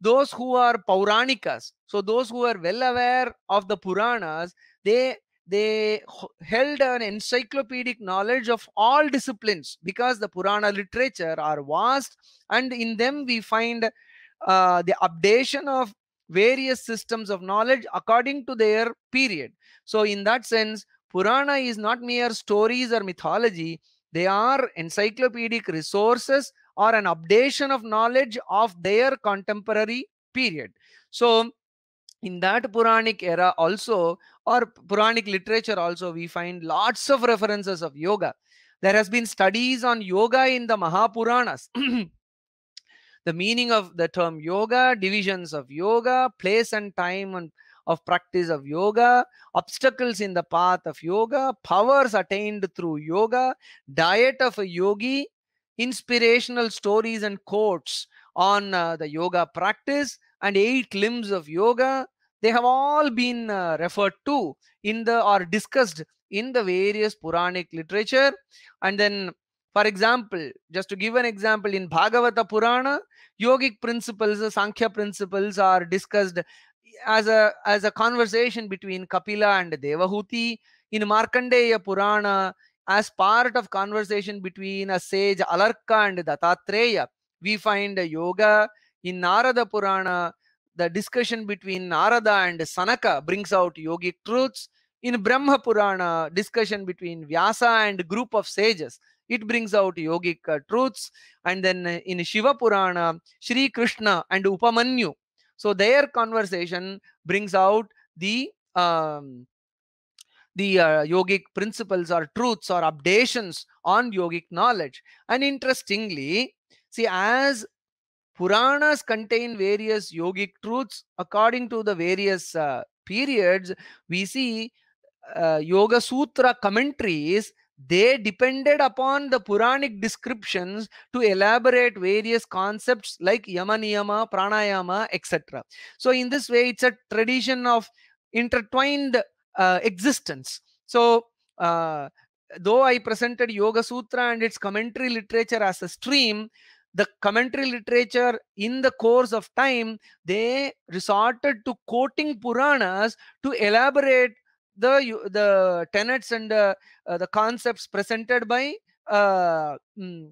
those who are Puranikas, so those who are well aware of the Puranas, they they held an encyclopedic knowledge of all disciplines because the Purana literature are vast and in them we find uh, the updation of various systems of knowledge according to their period. So in that sense, Purana is not mere stories or mythology. They are encyclopedic resources or an updation of knowledge of their contemporary period. So in that Puranic era also, or Puranic literature also, we find lots of references of yoga. There has been studies on yoga in the Mahapuranas. *clears throat* the meaning of the term yoga, divisions of yoga, place and time and of practice of yoga, obstacles in the path of yoga, powers attained through yoga, diet of a yogi, inspirational stories and quotes on uh, the yoga practice, and eight limbs of yoga, they have all been uh, referred to in the or discussed in the various Puranic literature. And then, for example, just to give an example, in Bhagavata Purana, yogic principles, the Sankhya principles are discussed as a as a conversation between Kapila and Devahuti. In Markandeya Purana, as part of conversation between a sage Alarka and Dattatreya, we find yoga. In Narada Purana, the discussion between Narada and Sanaka brings out yogic truths. In Brahma Purana, discussion between Vyasa and group of sages, it brings out yogic uh, truths. And then uh, in Shiva Purana, Sri Krishna and Upamanyu. So their conversation brings out the um, the uh, yogic principles or truths or updations on yogic knowledge. And interestingly, see as Puranas contain various yogic truths according to the various uh, periods. We see uh, Yoga Sutra commentaries. They depended upon the Puranic descriptions to elaborate various concepts like Yama Niyama, Pranayama, etc. So, in this way, it's a tradition of intertwined uh, existence. So, uh, though I presented Yoga Sutra and its commentary literature as a stream, the commentary literature in the course of time they resorted to quoting puranas to elaborate the the tenets and uh, uh, the concepts presented by uh, mm,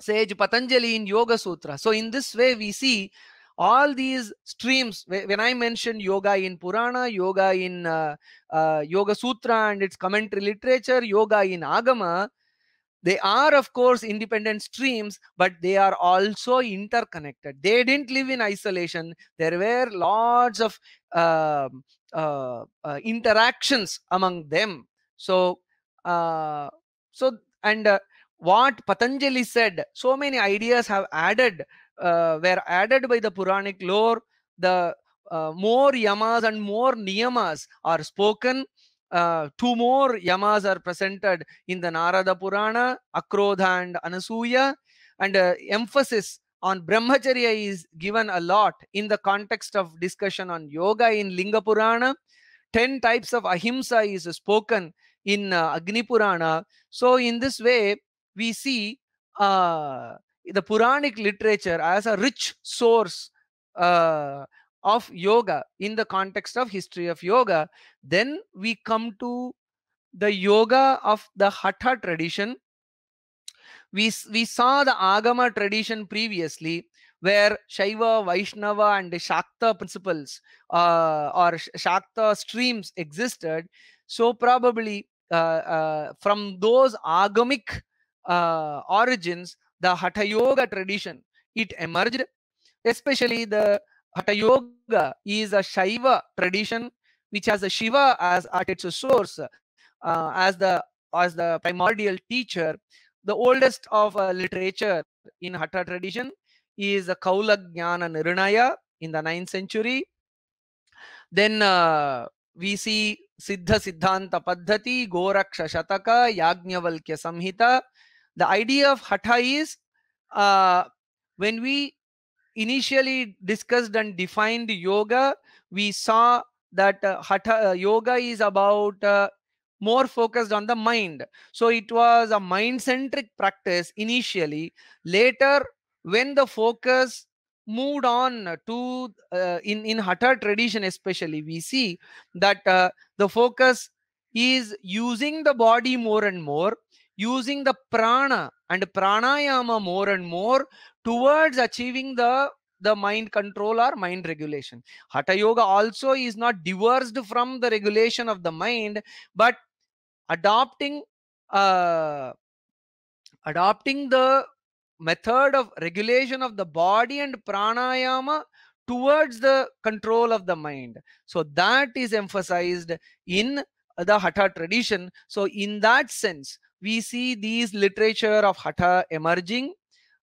sage patanjali in yoga sutra so in this way we see all these streams when i mentioned yoga in purana yoga in uh, uh, yoga sutra and its commentary literature yoga in agama they are of course independent streams but they are also interconnected they didn't live in isolation there were lots of uh, uh, uh, interactions among them so uh, so and uh, what patanjali said so many ideas have added uh, were added by the puranic lore the more yamas and more niyamas are spoken uh, two more yamas are presented in the Narada Purana, Akrodha and Anasuya, and uh, emphasis on brahmacharya is given a lot in the context of discussion on yoga in linga purana 10 types of ahimsa is spoken in uh, agni purana so in this way we see uh, the puranic literature as a rich source uh, of yoga in the context of history of yoga then we come to the yoga of the hatha tradition we we saw the agama tradition previously where Shaiva, Vaishnava, and Shakta principles uh, or Shakta streams existed. So, probably uh, uh, from those agamic uh, origins, the Hatha Yoga tradition it emerged, especially the Hatha Yoga is a Shaiva tradition which has a Shiva as at its source, uh, as the as the primordial teacher. The oldest of uh, literature in Hatha tradition is uh, Kaula Jnana Nirnaya in the 9th century. Then uh, we see Siddha Siddhanta Paddhati, Goraksha Shataka, Yajnavalkya Samhita. The idea of Hatha is uh, when we initially discussed and defined yoga, we saw that uh, hatha uh, yoga is about uh, more focused on the mind. So it was a mind centric practice initially. Later, when the focus moved on to uh, in in hatha tradition especially we see that uh, the focus is using the body more and more using the prana and pranayama more and more towards achieving the the mind control or mind regulation. Hatha Yoga also is not divorced from the regulation of the mind, but adopting uh, adopting the method of regulation of the body and pranayama towards the control of the mind. So that is emphasized in the Hatha tradition. So in that sense, we see these literature of Hatha emerging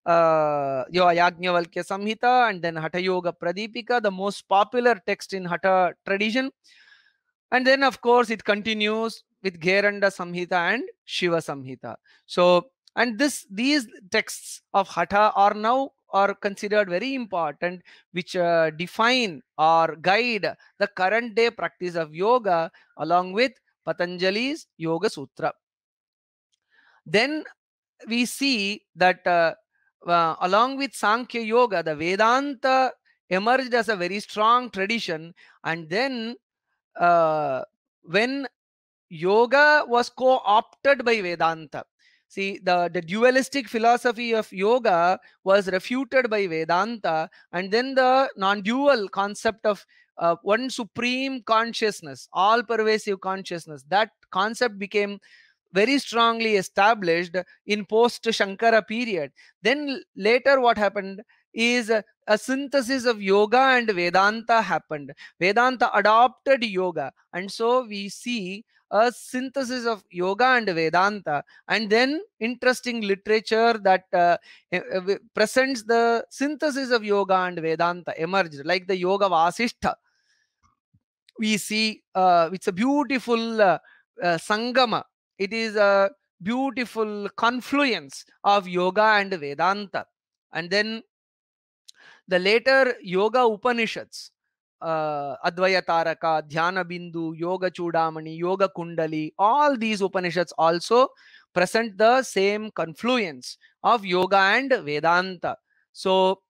uh, Yajnavalkya Samhita and then Hatha Yoga Pradipika, the most popular text in Hatha tradition. And then, of course, it continues with Gheranda Samhita and Shiva Samhita. So, and this these texts of Hatha are now are considered very important, which uh, define or guide the current day practice of yoga along with Patanjali's Yoga Sutra. Then we see that uh, uh, along with Sankhya Yoga, the Vedanta emerged as a very strong tradition. And then uh, when yoga was co-opted by Vedanta, see the, the dualistic philosophy of yoga was refuted by Vedanta. And then the non-dual concept of uh, one supreme consciousness, all pervasive consciousness, that concept became very strongly established in post Shankara period. Then later what happened is a, synthesis of yoga and Vedanta happened. Vedanta adopted yoga. And so we see a synthesis of yoga and Vedanta, and then interesting literature that uh, presents the synthesis of yoga and Vedanta emerged, like the Yoga Vasishtha. We see uh, it's a beautiful uh, uh Sangama it is a beautiful confluence of yoga and Vedanta. And then the later yoga Upanishads, uh, Advayataraka, Dhyana Bindu, Yoga Chudamani, Yoga Kundali, all these Upanishads also present the same confluence of yoga and Vedanta. So,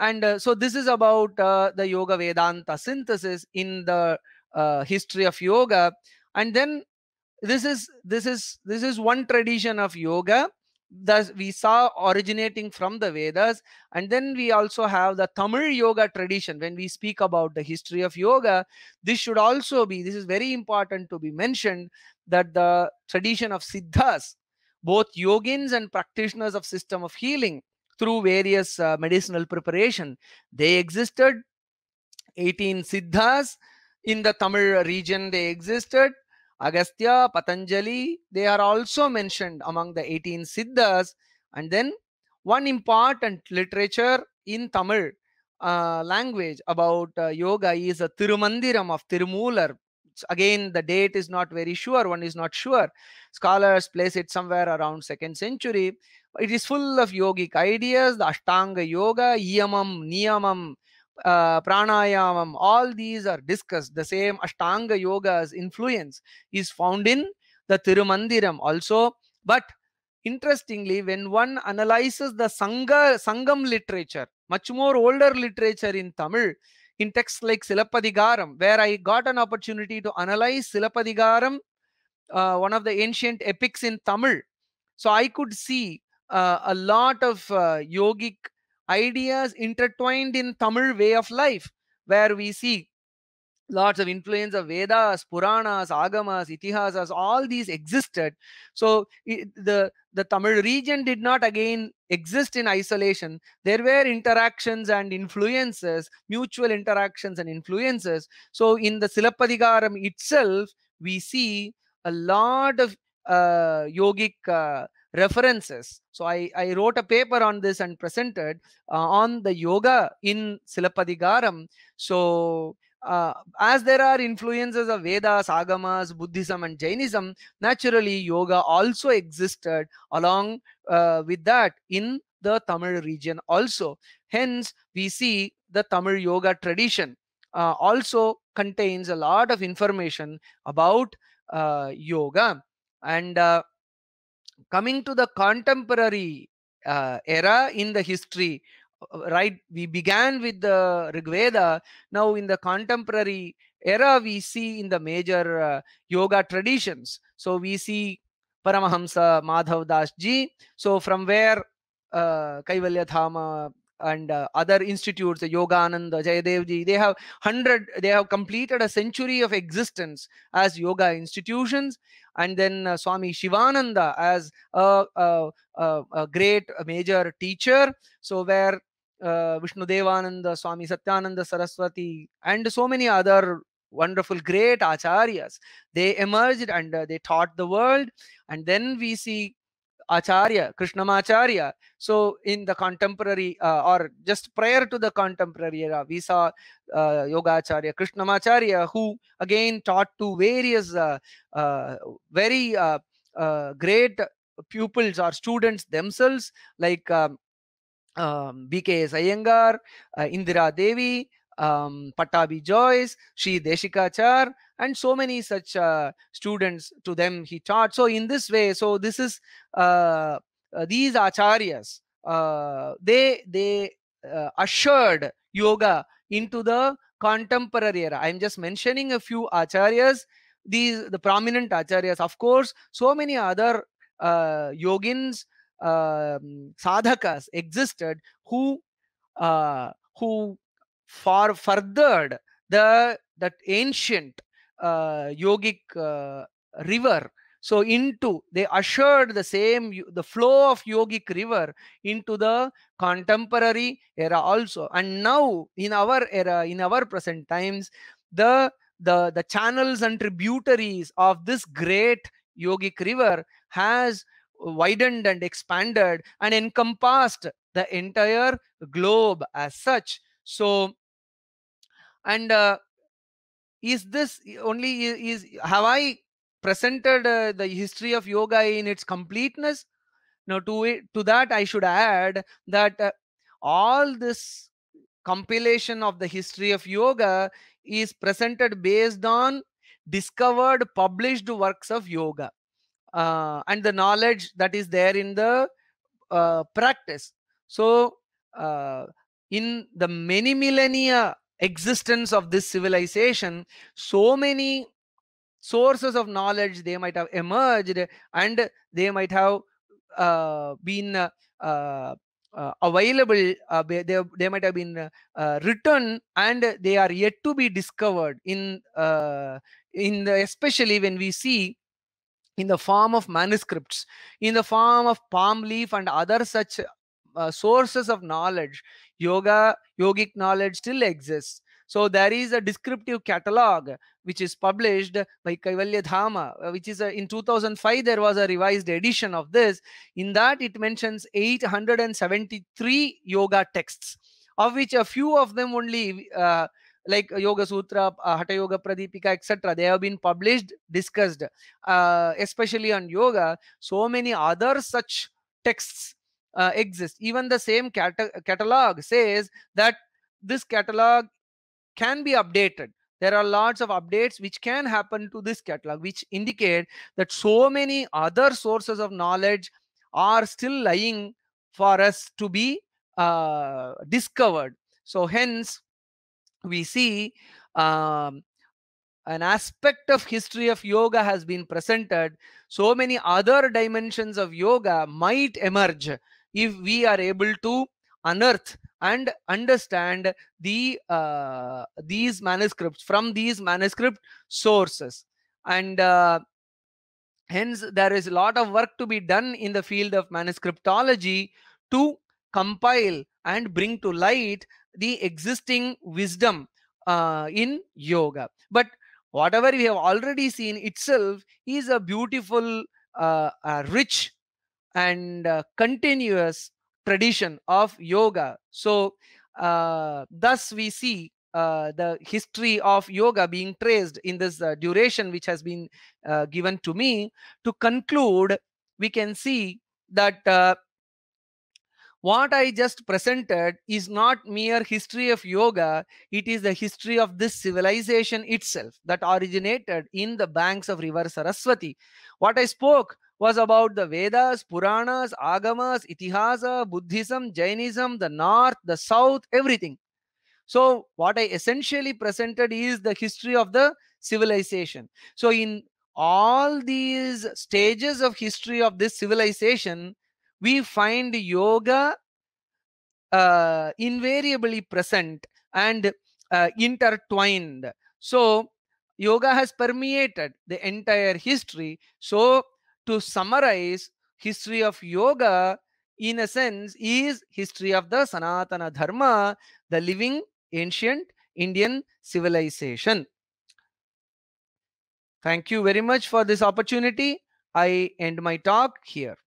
and uh, so this is about uh, the yoga Vedanta synthesis in the uh, history of yoga. And then this is this is this is one tradition of yoga that we saw originating from the vedas and then we also have the tamil yoga tradition when we speak about the history of yoga this should also be this is very important to be mentioned that the tradition of siddhas both yogins and practitioners of system of healing through various uh, medicinal preparation they existed 18 siddhas in the tamil region they existed Agastya, Patanjali, they are also mentioned among the 18 Siddhas. And then one important literature in Tamil uh, language about uh, yoga is a Tirumandiram of Tirumular. Again, the date is not very sure, one is not sure. Scholars place it somewhere around 2nd century. It is full of yogic ideas, the Ashtanga Yoga, Yamam, Niyamam, uh, pranayamam, all these are discussed. The same Ashtanga Yoga's influence is found in the Tirumandiram also. But interestingly, when one analyzes the Sangha, Sangam literature, much more older literature in Tamil, in texts like Silapadigaram, where I got an opportunity to analyze Silapadigaram, uh, one of the ancient epics in Tamil. So I could see uh, a lot of uh, yogic ideas intertwined in Tamil way of life, where we see lots of influence of Vedas, Puranas, Agamas, Itihasas, all these existed. So it, the the Tamil region did not again exist in isolation. There were interactions and influences, mutual interactions and influences. So in the Silapadigaram itself, we see a lot of uh, yogic uh, references. So I, I wrote a paper on this and presented uh, on the yoga in Silapadigaram. So uh, as there are influences of Vedas, Agamas, Buddhism, and Jainism, naturally yoga also existed along uh, with that in the Tamil region also. Hence, we see the Tamil yoga tradition uh, also contains a lot of information about uh, yoga. And uh, Coming to the contemporary uh, era in the history, uh, right? We began with the Rig Veda. Now, in the contemporary era, we see in the major uh, yoga traditions. So, we see Paramahamsa Madhav Das Ji. So, from where uh, Kaivalya Dhama and uh, other institutes, uh, Yogananda, Jayadevji, they have hundred, they have completed a century of existence as yoga institutions. And then uh, Swami Shivananda as a, a, a, great major teacher. So where uh, Vishnu Devananda, Swami Satyananda Saraswati, and so many other wonderful great acharyas they emerged and uh, they taught the world and then we see Acharya, Krishnamacharya. So in the contemporary uh, or just prior to the contemporary era, we saw uh, Yogacharya, Krishnamacharya, who again taught to various uh, uh very uh, uh, great pupils or students themselves, like um, um, BKS Iyengar, Indira Devi, um, Patabi Joyce, Sri Deshikachar, and so many such uh, students to them he taught so in this way so this is uh, uh these acharyas uh, they they uh, assured yoga into the contemporary era i'm just mentioning a few acharyas these the prominent acharyas of course so many other uh, yogins um, sadhakas existed who who far furthered the that ancient uh, yogic uh, river so into they ushered the same the flow of yogic river into the contemporary era also and now in our era in our present times the the the channels and tributaries of this great yogic river has widened and expanded and encompassed the entire globe as such so and uh, is this only is have i presented uh, the history of yoga in its completeness now to it, to that i should add that uh, all this compilation of the history of yoga is presented based on discovered published works of yoga uh, and the knowledge that is there in the uh, practice so uh, in the many millennia existence of this civilization so many sources of knowledge they might have emerged and they might have uh, been uh, uh, available uh, they, they might have been uh, written and they are yet to be discovered in uh, in the, especially when we see in the form of manuscripts in the form of palm leaf and other such sources of knowledge yoga yogic knowledge still exists so there is a descriptive catalog which is published by Kaivalya Dhama, uh, which is a, in 2005 there was a revised edition of this. In that it mentions 873 yoga texts, of which a few of them only uh, like Yoga Sutra, uh, Hatha Yoga Pradipika, etc. They have been published, discussed, uh, especially on yoga. So many other such texts uh, exist. Even the same catalog says that this catalog can be updated. There are lots of updates which can happen to this catalog, which indicate that so many other sources of knowledge are still lying for us to be uh, discovered. So hence, we see um, an aspect of history of yoga has been presented so many other dimensions of yoga might emerge if we are able to unearth and understand the uh, these manuscripts from these manuscript sources and uh, hence there is a lot of work to be done in the field of manuscriptology to compile and bring to light the existing wisdom uh, in yoga but whatever we have already seen itself is a beautiful uh, uh rich and uh, continuous tradition of yoga. So, uh, thus we see uh, the history of yoga being traced in this uh, duration which has been uh, given to me. To conclude, we can see that uh, what I just presented is not mere history of yoga. It is the history of this civilization itself that originated in the banks of river Saraswati. What I spoke was about the Vedas, Puranas, Agamas, Itihasa, Buddhism, Jainism, the North, the South, everything. So, what I essentially presented is the history of the civilization. So, in all these stages of history of this civilization, we find yoga uh, invariably present and uh, intertwined. So, yoga has permeated the entire history. So, to summarize history of yoga in a sense is history of the sanatana dharma the living ancient indian civilization thank you very much for this opportunity i end my talk here